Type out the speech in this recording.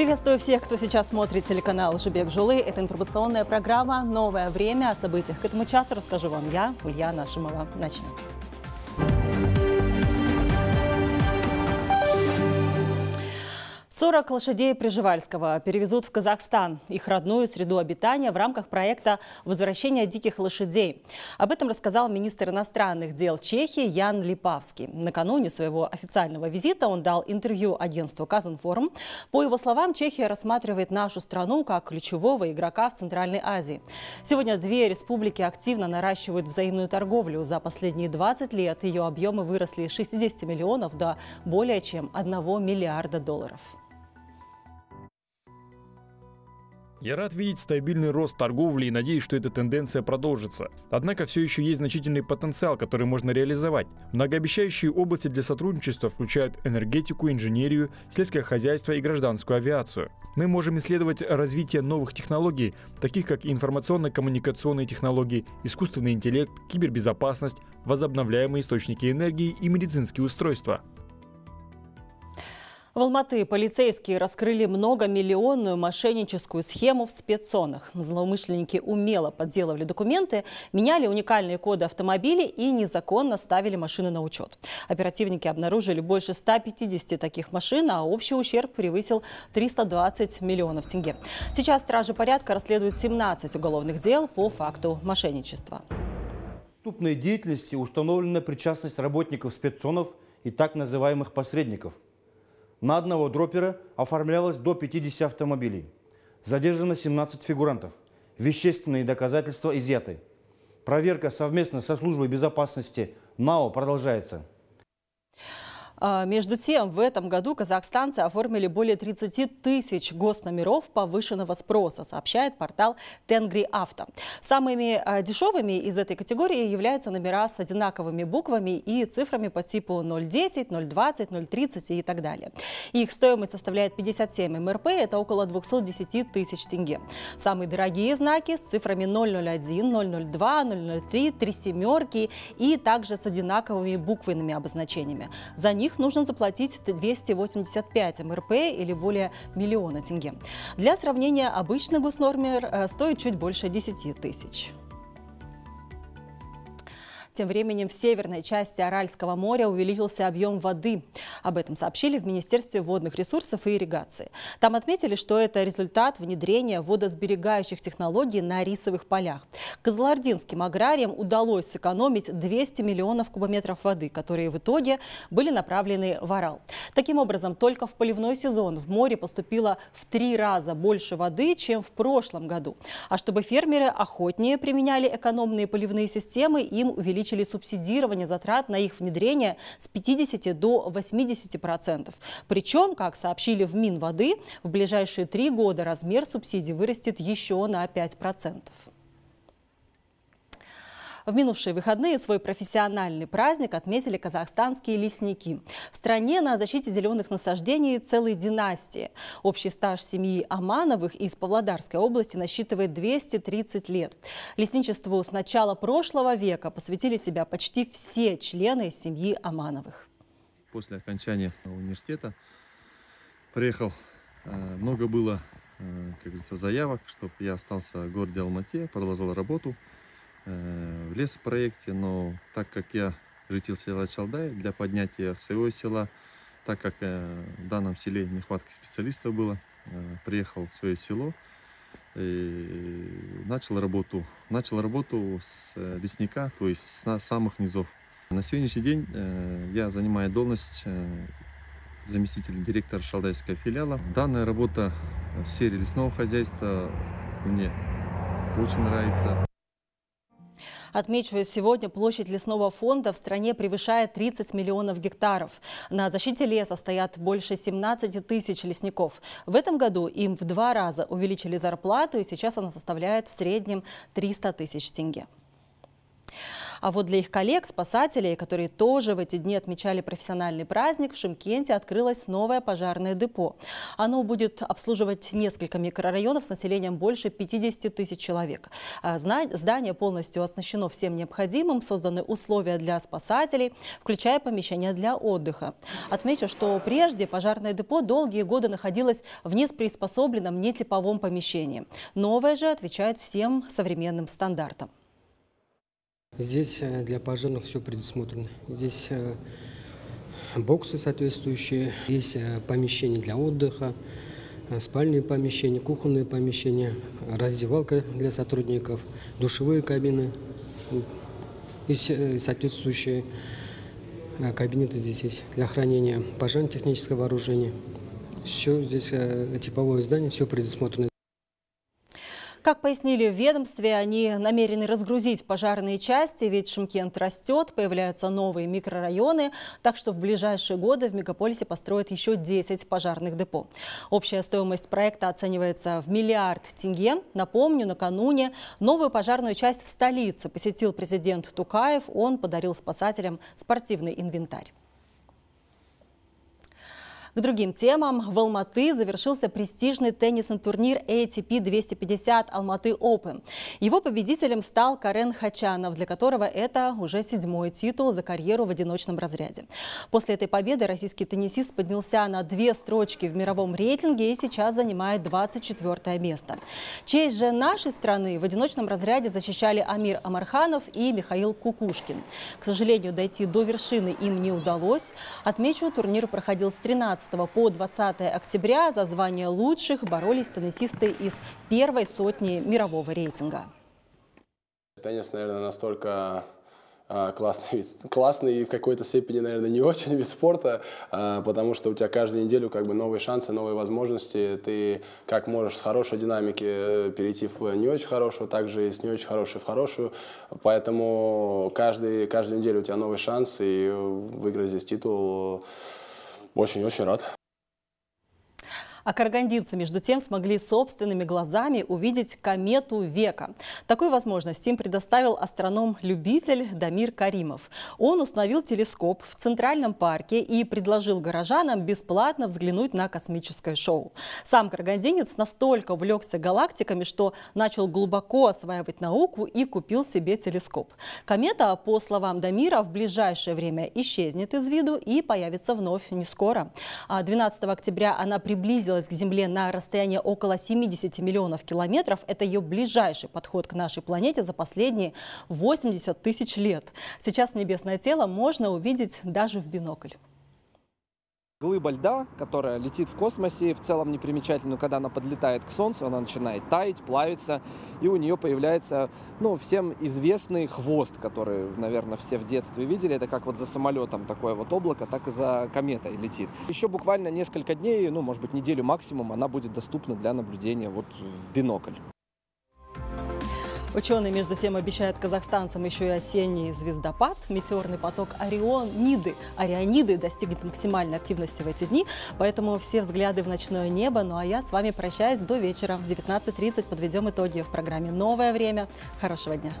Приветствую всех, кто сейчас смотрит телеканал «Жибек Жулы». Это информационная программа «Новое время». О событиях к этому часу расскажу вам я, Ульяна Шимова, Начнем. 40 лошадей Приживальского перевезут в Казахстан, их родную среду обитания в рамках проекта «Возвращение диких лошадей». Об этом рассказал министр иностранных дел Чехии Ян Липавский. Накануне своего официального визита он дал интервью агентству «Казанформ». По его словам, Чехия рассматривает нашу страну как ключевого игрока в Центральной Азии. Сегодня две республики активно наращивают взаимную торговлю. За последние 20 лет ее объемы выросли с 60 миллионов до более чем 1 миллиарда долларов. Я рад видеть стабильный рост торговли и надеюсь, что эта тенденция продолжится. Однако все еще есть значительный потенциал, который можно реализовать. Многообещающие области для сотрудничества включают энергетику, инженерию, сельское хозяйство и гражданскую авиацию. Мы можем исследовать развитие новых технологий, таких как информационно-коммуникационные технологии, искусственный интеллект, кибербезопасность, возобновляемые источники энергии и медицинские устройства. В Алматы полицейские раскрыли многомиллионную мошенническую схему в спецзонах. Злоумышленники умело подделывали документы, меняли уникальные коды автомобилей и незаконно ставили машины на учет. Оперативники обнаружили больше 150 таких машин, а общий ущерб превысил 320 миллионов тенге. Сейчас стражи порядка расследуют 17 уголовных дел по факту мошенничества. В преступной деятельности установлена причастность работников спецзонов и так называемых посредников – на одного дропера оформлялось до 50 автомобилей. Задержано 17 фигурантов. Вещественные доказательства изъяты. Проверка совместно со службой безопасности НАО продолжается. А, между тем, в этом году казахстанцы оформили более 30 тысяч госномеров повышенного спроса, сообщает портал Тенгри Auto. Самыми а, дешевыми из этой категории являются номера с одинаковыми буквами и цифрами по типу 010, 020, 030 и так далее. Их стоимость составляет 57 МРП, это около 210 тысяч тенге. Самые дорогие знаки с цифрами 001, 002, 003, три семерки и также с одинаковыми буквенными обозначениями. За них них нужно заплатить 285 МРП или более миллиона тенге. Для сравнения, обычный госнормер э, стоит чуть больше 10 тысяч. Тем временем в северной части Аральского моря увеличился объем воды. Об этом сообщили в Министерстве водных ресурсов и ирригации. Там отметили, что это результат внедрения водосберегающих технологий на рисовых полях. Казалардинским аграриям удалось сэкономить 200 миллионов кубометров воды, которые в итоге были направлены в Арал. Таким образом, только в поливной сезон в море поступило в три раза больше воды, чем в прошлом году. А чтобы фермеры охотнее применяли экономные поливные системы, им увеличили увеличили субсидирование затрат на их внедрение с 50 до 80%. процентов. Причем, как сообщили в Минводы, в ближайшие три года размер субсидий вырастет еще на 5%. процентов. В минувшие выходные свой профессиональный праздник отметили казахстанские лесники. В стране на защите зеленых насаждений целые династии. Общий стаж семьи Амановых из Павлодарской области насчитывает 230 лет. Лесничеству с начала прошлого века посвятили себя почти все члены семьи Амановых. После окончания университета приехал, э, много было э, как говорится, заявок, чтобы я остался в городе Алмате, продолжал работу. Э, в леспроекте, но так как я житель села Чалдай, для поднятия своего села, так как э, в данном селе нехватки специалистов было, э, приехал в свое село и начал работу. Начал работу с лесника, то есть с самых низов. На сегодняшний день я занимаю должность заместителя директора Шалдайского филиала. Данная работа в сфере лесного хозяйства мне очень нравится. Отмечу, сегодня площадь лесного фонда в стране превышает 30 миллионов гектаров. На защите леса стоят больше 17 тысяч лесников. В этом году им в два раза увеличили зарплату, и сейчас она составляет в среднем 300 тысяч тенге. А вот для их коллег, спасателей, которые тоже в эти дни отмечали профессиональный праздник, в Шимкенте открылось новое пожарное депо. Оно будет обслуживать несколько микрорайонов с населением больше 50 тысяч человек. А, здание полностью оснащено всем необходимым, созданы условия для спасателей, включая помещения для отдыха. Отмечу, что прежде пожарное депо долгие годы находилось в несприспособленном, нетиповом помещении. Новое же отвечает всем современным стандартам. Здесь э, для пожарных все предусмотрено. Здесь э, боксы соответствующие, есть э, помещения для отдыха, спальные помещения, кухонные помещения, раздевалка для сотрудников, душевые кабины есть соответствующие кабинеты здесь есть для хранения пожарно-технического вооружения. Все здесь типовое здание, все предусмотрено. Как пояснили в ведомстве, они намерены разгрузить пожарные части, ведь Шымкент растет, появляются новые микрорайоны, так что в ближайшие годы в мегаполисе построят еще 10 пожарных депо. Общая стоимость проекта оценивается в миллиард тенге. Напомню, накануне новую пожарную часть в столице посетил президент Тукаев. Он подарил спасателям спортивный инвентарь. К другим темам. В Алматы завершился престижный теннисный турнир ATP 250 Алматы Open. Его победителем стал Карен Хачанов, для которого это уже седьмой титул за карьеру в одиночном разряде. После этой победы российский теннисист поднялся на две строчки в мировом рейтинге и сейчас занимает 24 место. Честь же нашей страны в одиночном разряде защищали Амир Амарханов и Михаил Кукушкин. К сожалению, дойти до вершины им не удалось. Отмечу, турнир проходил с 13 15 по 20 октября за звание лучших боролись теннисисты из первой сотни мирового рейтинга. Теннис, наверное, настолько а, классный, вид, классный и в какой-то степени, наверное, не очень вид спорта, а, потому что у тебя каждую неделю как бы новые шансы, новые возможности. Ты как можешь с хорошей динамики э, перейти в не очень хорошую, также и с не очень хорошей в хорошую. Поэтому каждый, каждую неделю у тебя новый шанс, и выиграть здесь титул очень-очень рад. А карагандинцы, между тем, смогли собственными глазами увидеть комету века. Такую возможность им предоставил астроном-любитель Дамир Каримов. Он установил телескоп в Центральном парке и предложил горожанам бесплатно взглянуть на космическое шоу. Сам карагандинец настолько увлекся галактиками, что начал глубоко осваивать науку и купил себе телескоп. Комета, по словам Дамира, в ближайшее время исчезнет из виду и появится вновь не скоро. 12 а октября она приблизилась приблизилась к Земле на расстояние около 70 миллионов километров, это ее ближайший подход к нашей планете за последние 80 тысяч лет. Сейчас небесное тело можно увидеть даже в бинокль. Глыба льда, которая летит в космосе, в целом непримечательно, когда она подлетает к Солнцу, она начинает таять, плавиться, и у нее появляется, ну, всем известный хвост, который, наверное, все в детстве видели. Это как вот за самолетом такое вот облако, так и за кометой летит. Еще буквально несколько дней, ну, может быть, неделю максимум, она будет доступна для наблюдения вот в бинокль. Ученые, между тем, обещают казахстанцам еще и осенний звездопад. Метеорный поток Орион-Ниды. Ориониды достигнет максимальной активности в эти дни, поэтому все взгляды в ночное небо. Ну а я с вами прощаюсь до вечера. В 19.30 подведем итоги в программе «Новое время». Хорошего дня!